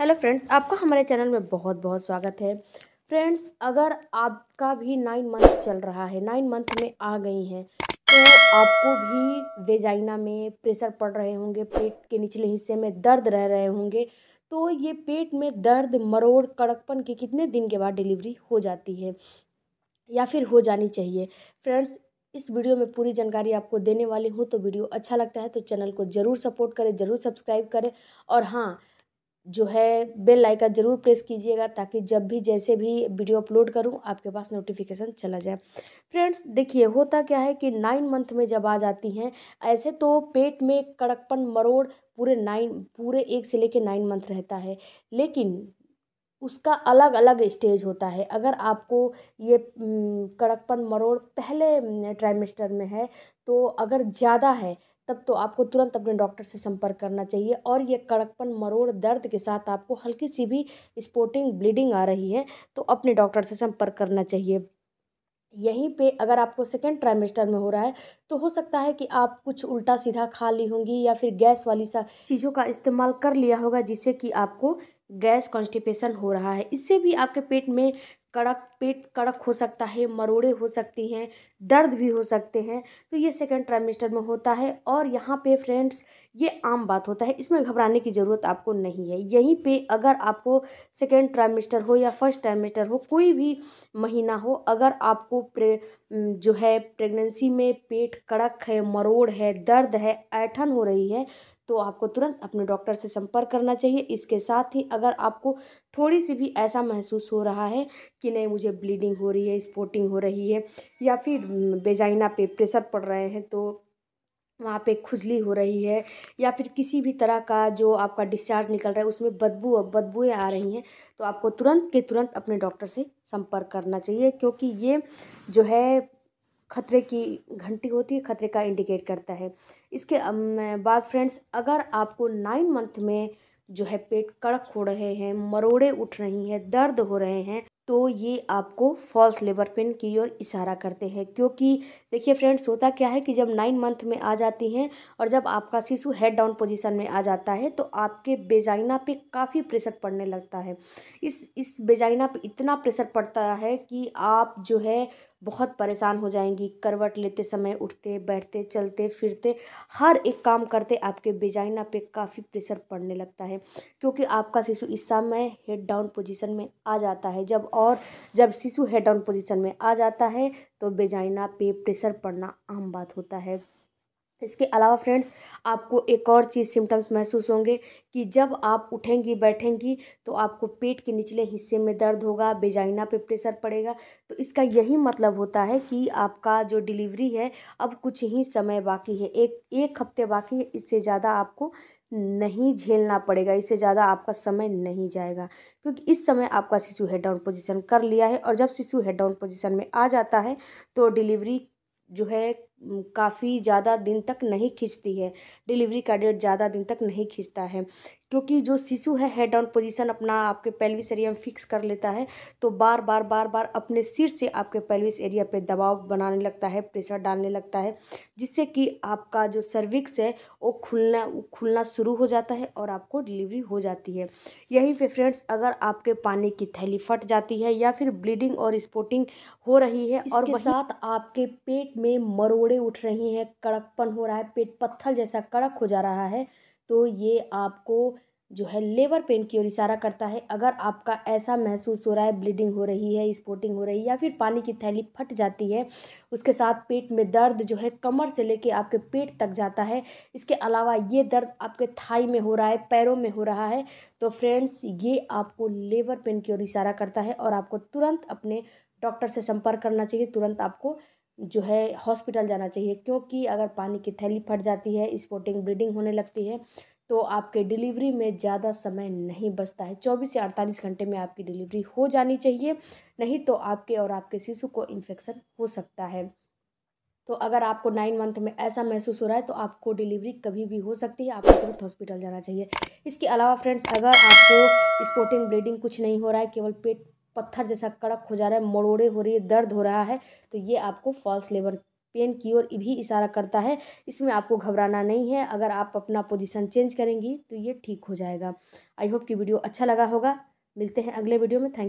hello friends आपका हमारे channel में बहुत बहुत स्वागत है फ्रेंड्स अगर आपका भी नाइन मंथ चल रहा है नाइन मंथ में आ गई हैं तो आपको भी वेजाइना में प्रेशर पड़ रहे होंगे पेट के निचले हिस्से में दर्द रह रहे होंगे तो ये पेट में दर्द मरोड़ कड़कपन के कितने दिन के बाद डिलीवरी हो जाती है या फिर हो जानी चाहिए फ्रेंड्स इस वीडियो में पूरी जानकारी आपको देने वाली हूँ तो वीडियो अच्छा लगता है तो चैनल को ज़रूर सपोर्ट करें ज़रूर सब्सक्राइब करें और हाँ जो है बेल आइकन ज़रूर प्रेस कीजिएगा ताकि जब भी जैसे भी वीडियो अपलोड करूं आपके पास नोटिफिकेशन चला जाए फ्रेंड्स देखिए होता क्या है कि नाइन मंथ में जब आ जाती हैं ऐसे तो पेट में कड़कपन मरोड़ पूरे नाइन पूरे एक से लेके नाइन मंथ रहता है लेकिन उसका अलग अलग स्टेज होता है अगर आपको ये कड़कपन मरोड़ पहले ट्राइमेस्टर में है तो अगर ज़्यादा है तब तो आपको तुरंत अपने डॉक्टर से संपर्क करना चाहिए और ये कड़कपन मरोड़ दर्द के साथ आपको हल्की सी भी स्पोटिंग ब्लीडिंग आ रही है तो अपने डॉक्टर से संपर्क करना चाहिए यहीं पे अगर आपको सेकेंड ट्राइमेस्टर में हो रहा है तो हो सकता है कि आप कुछ उल्टा सीधा खा ली होंगी या फिर गैस वाली सा चीज़ों का इस्तेमाल कर लिया होगा जिससे कि आपको गैस कॉन्स्टिपेशन हो रहा है इससे भी आपके पेट में कड़क पेट कड़क हो सकता है मरोड़े हो सकती हैं दर्द भी हो सकते हैं तो ये सेकेंड ट्राइमेस्टर में होता है और यहाँ पे फ्रेंड्स ये आम बात होता है इसमें घबराने की ज़रूरत आपको नहीं है यहीं पे अगर आपको सेकेंड ट्राइमेस्टर हो या फर्स्ट ट्राइमेस्टर हो कोई भी महीना हो अगर आपको प्रे जो है प्रेगनेंसी में पेट कड़क है मरोड़ है दर्द है ऐठन हो रही है तो आपको तुरंत अपने डॉक्टर से संपर्क करना चाहिए इसके साथ ही अगर आपको थोड़ी सी भी ऐसा महसूस हो रहा है कि नहीं मुझे ब्लीडिंग हो रही है स्पोटिंग हो रही है या फिर बेजाइना पे प्रेशर पड़ रहे हैं तो वहाँ पे खुजली हो रही है या फिर किसी भी तरह का जो आपका डिस्चार्ज निकल रहा है उसमें बदबू बदबूएँ आ रही हैं तो आपको तुरंत के तुरंत अपने डॉक्टर से संपर्क करना चाहिए क्योंकि ये जो है खतरे की घंटी होती है खतरे का इंडिकेट करता है इसके बाद फ्रेंड्स अगर आपको नाइन मंथ में जो है पेट कड़क हो रहे हैं मरोड़े उठ रही हैं दर्द हो रहे हैं तो ये आपको फॉल्स लेबर पेन की ओर इशारा करते हैं क्योंकि देखिए फ्रेंड्स होता क्या है कि जब नाइन मंथ में आ जाती हैं और जब आपका शिशु हेड डाउन पोजीशन में आ जाता है तो आपके बेजाइना पे काफ़ी प्रेशर पड़ने लगता है इस इस बेजाइना पे इतना प्रेशर पड़ता है कि आप जो है बहुत परेशान हो जाएंगी करवट लेते समय उठते बैठते चलते फिरते हर एक काम करते आपके बेजाइना पे काफ़ी प्रेशर पड़ने लगता है क्योंकि आपका शिशु इस समय हेड डाउन पोजीशन में आ जाता है जब और जब शिशु हेड डाउन पोजीशन में आ जाता है तो बेजाइना पे प्रेशर पड़ना आम बात होता है इसके अलावा फ्रेंड्स आपको एक और चीज़ सिम्टम्स महसूस होंगे कि जब आप उठेंगी बैठेंगी तो आपको पेट के निचले हिस्से में दर्द होगा बेजाइना पे प्रेशर पड़ेगा तो इसका यही मतलब होता है कि आपका जो डिलीवरी है अब कुछ ही समय बाकी है एक एक हफ्ते बाकी है इससे ज़्यादा आपको नहीं झेलना पड़ेगा इससे ज़्यादा आपका समय नहीं जाएगा क्योंकि इस समय आपका शिशु हेड डाउन पोजिशन कर लिया है और जब शिशु हेड डाउन पोजिशन में आ जाता है तो डिलीवरी जो है काफ़ी ज़्यादा दिन तक नहीं खींचती है डिलीवरी का डेट ज़्यादा दिन तक नहीं खींचता है क्योंकि जो शिशु है हेड डाउन पोजीशन अपना आपके पेल्विस एरिया में फिक्स कर लेता है तो बार बार बार बार अपने सिर से आपके पेल्विस एरिया पे दबाव बनाने लगता है प्रेशर डालने लगता है जिससे कि आपका जो सर्विक्स है वो खुलना खुलना शुरू हो जाता है और आपको डिलीवरी हो जाती है यहीं पे फ्रेंड्स अगर आपके पानी की थैली फट जाती है या फिर ब्लीडिंग और स्पोर्टिंग हो रही है और साथ आपके पेट में मरोड़े उठ रही हैं कड़कपन हो रहा है पेट पत्थर जैसा कड़क हो जा रहा है तो ये आपको जो है लेबर पेन की ओर इशारा करता है अगर आपका ऐसा महसूस हो रहा है ब्लीडिंग हो रही है स्पोटिंग हो रही है या फिर पानी की थैली फट जाती है उसके साथ पेट में दर्द जो है कमर से लेके आपके पेट तक जाता है इसके अलावा ये दर्द आपके थाई में हो रहा है पैरों में हो रहा है तो फ्रेंड्स ये आपको लेबर पेन की ओर इशारा करता है और आपको तुरंत अपने डॉक्टर से संपर्क करना चाहिए तुरंत आपको जो है हॉस्पिटल जाना चाहिए क्योंकि अगर पानी की थैली फट जाती है स्पोर्टिंग ब्लीडिंग होने लगती है तो आपके डिलीवरी में ज़्यादा समय नहीं बचता है चौबीस से अड़तालीस घंटे में आपकी डिलीवरी हो जानी चाहिए नहीं तो आपके और आपके शिशु को इन्फेक्शन हो सकता है तो अगर आपको नाइन मंथ में ऐसा महसूस हो रहा है तो आपको डिलीवरी कभी भी हो सकती है आपको तुरंत हॉस्पिटल जाना चाहिए इसके अलावा फ्रेंड्स अगर आपको स्पोर्टिंग ब्लीडिंग कुछ नहीं हो रहा है केवल पेट पत्थर जैसा कड़क हो जा रहा है मरोड़े हो रही है दर्द हो रहा है तो ये आपको फॉल्स लेबर पेन की ओर भी इशारा करता है इसमें आपको घबराना नहीं है अगर आप अपना पोजीशन चेंज करेंगी तो ये ठीक हो जाएगा आई होप कि वीडियो अच्छा लगा होगा मिलते हैं अगले वीडियो में थैंक